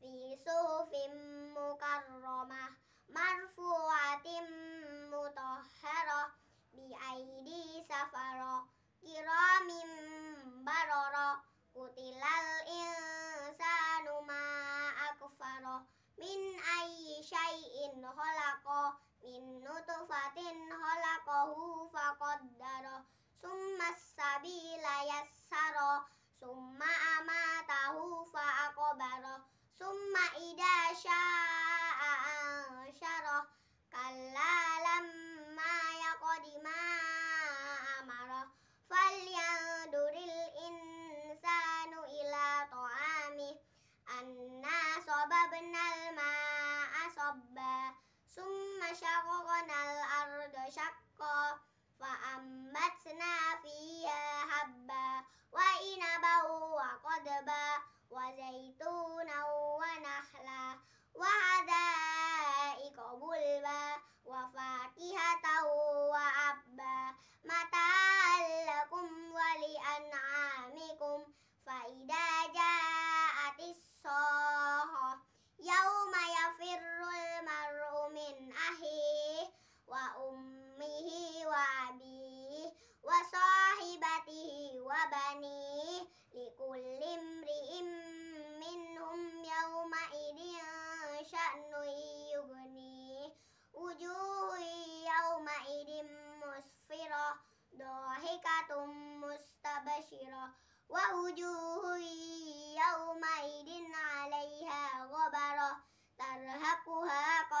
في صحف مكرمة مرفوعة مطهرة بأيدي سفرة كرام بررة قتل الإنسان ما أكفر من أي شيء خلق من نطفة خلق وشققنا الأرض شقا فأنبتنا فيها هبا وإنبا وقضبا وزيتونا ونخلا وهبا ضاحكة مستبشرة ووجوه يومئذ عليها غبرة ترهقها